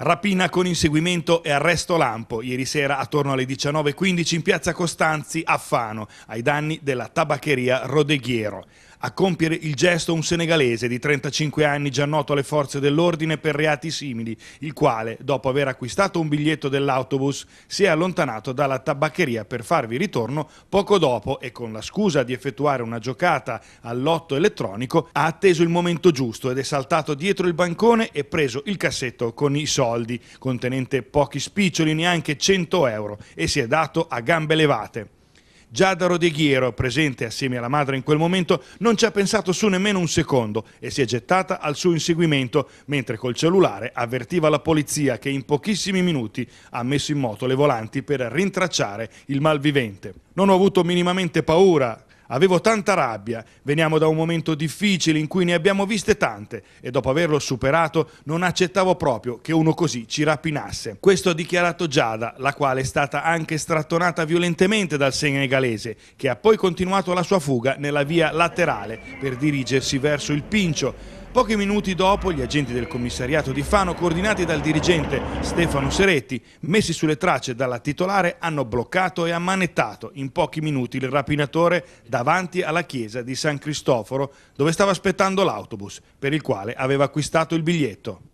Rapina con inseguimento e arresto lampo ieri sera attorno alle 19.15 in piazza Costanzi a Fano, ai danni della tabaccheria Rodeghiero. A compiere il gesto un senegalese di 35 anni già noto alle forze dell'ordine per reati simili, il quale, dopo aver acquistato un biglietto dell'autobus, si è allontanato dalla tabaccheria per farvi ritorno poco dopo e con la scusa di effettuare una giocata all'otto elettronico ha atteso il momento giusto ed è saltato dietro il bancone e preso il cassetto con i soldi, contenente pochi spiccioli, neanche 100 euro, e si è dato a gambe levate. Giada Rodeghiero, presente assieme alla madre in quel momento, non ci ha pensato su nemmeno un secondo e si è gettata al suo inseguimento, mentre col cellulare avvertiva la polizia che in pochissimi minuti ha messo in moto le volanti per rintracciare il malvivente. Non ho avuto minimamente paura, Avevo tanta rabbia, veniamo da un momento difficile in cui ne abbiamo viste tante e dopo averlo superato non accettavo proprio che uno così ci rapinasse. Questo ha dichiarato Giada, la quale è stata anche strattonata violentemente dal senegalese, che ha poi continuato la sua fuga nella via laterale per dirigersi verso il Pincio. Pochi minuti dopo gli agenti del commissariato di Fano, coordinati dal dirigente Stefano Seretti, messi sulle tracce dalla titolare, hanno bloccato e ammanettato in pochi minuti il rapinatore davanti alla chiesa di San Cristoforo, dove stava aspettando l'autobus per il quale aveva acquistato il biglietto.